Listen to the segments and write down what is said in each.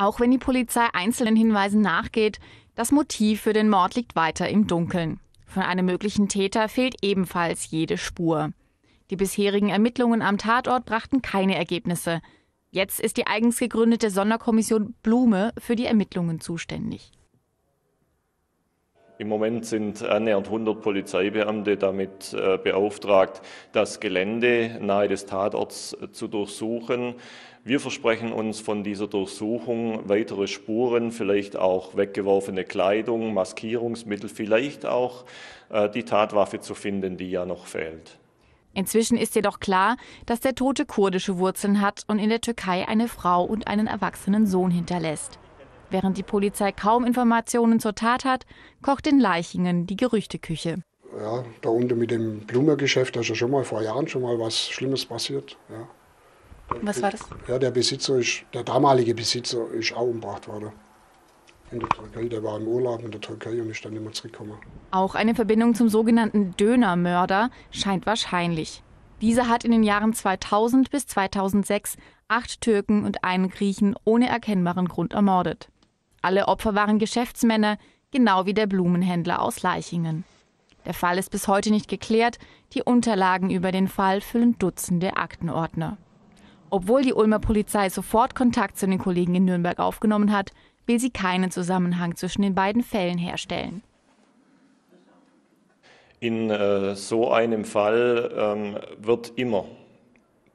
Auch wenn die Polizei einzelnen Hinweisen nachgeht, das Motiv für den Mord liegt weiter im Dunkeln. Von einem möglichen Täter fehlt ebenfalls jede Spur. Die bisherigen Ermittlungen am Tatort brachten keine Ergebnisse. Jetzt ist die eigens gegründete Sonderkommission Blume für die Ermittlungen zuständig. Im Moment sind annähernd 100 Polizeibeamte damit äh, beauftragt, das Gelände nahe des Tatorts äh, zu durchsuchen. Wir versprechen uns von dieser Durchsuchung weitere Spuren, vielleicht auch weggeworfene Kleidung, Maskierungsmittel, vielleicht auch äh, die Tatwaffe zu finden, die ja noch fehlt. Inzwischen ist jedoch klar, dass der Tote kurdische Wurzeln hat und in der Türkei eine Frau und einen erwachsenen Sohn hinterlässt. Während die Polizei kaum Informationen zur Tat hat, kocht in Leichingen die Gerüchteküche. Ja, da unten mit dem Blumengeschäft, da ist ja schon mal vor Jahren schon mal was Schlimmes passiert. Ja. Was war das? Ja, der Besitzer ist, der damalige Besitzer ist auch umgebracht worden. In der Türkei, der war im Urlaub in der Türkei und ist dann nicht mehr zurückgekommen. Auch eine Verbindung zum sogenannten Dönermörder scheint wahrscheinlich. Dieser hat in den Jahren 2000 bis 2006 acht Türken und einen Griechen ohne erkennbaren Grund ermordet. Alle Opfer waren Geschäftsmänner, genau wie der Blumenhändler aus Leichingen. Der Fall ist bis heute nicht geklärt, die Unterlagen über den Fall füllen Dutzende Aktenordner. Obwohl die Ulmer Polizei sofort Kontakt zu den Kollegen in Nürnberg aufgenommen hat, will sie keinen Zusammenhang zwischen den beiden Fällen herstellen. In äh, so einem Fall ähm, wird immer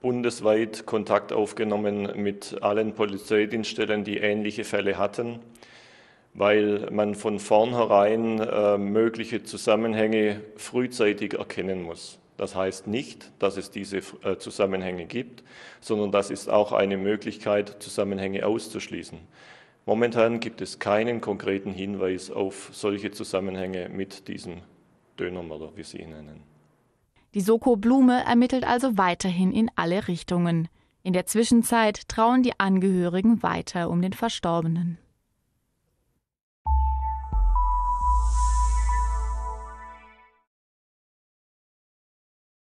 bundesweit Kontakt aufgenommen mit allen Polizeidienststellen, die ähnliche Fälle hatten weil man von vornherein äh, mögliche Zusammenhänge frühzeitig erkennen muss. Das heißt nicht, dass es diese äh, Zusammenhänge gibt, sondern das ist auch eine Möglichkeit, Zusammenhänge auszuschließen. Momentan gibt es keinen konkreten Hinweis auf solche Zusammenhänge mit diesem Dönermörder, wie Sie ihn nennen. Die Soko Blume ermittelt also weiterhin in alle Richtungen. In der Zwischenzeit trauen die Angehörigen weiter um den Verstorbenen.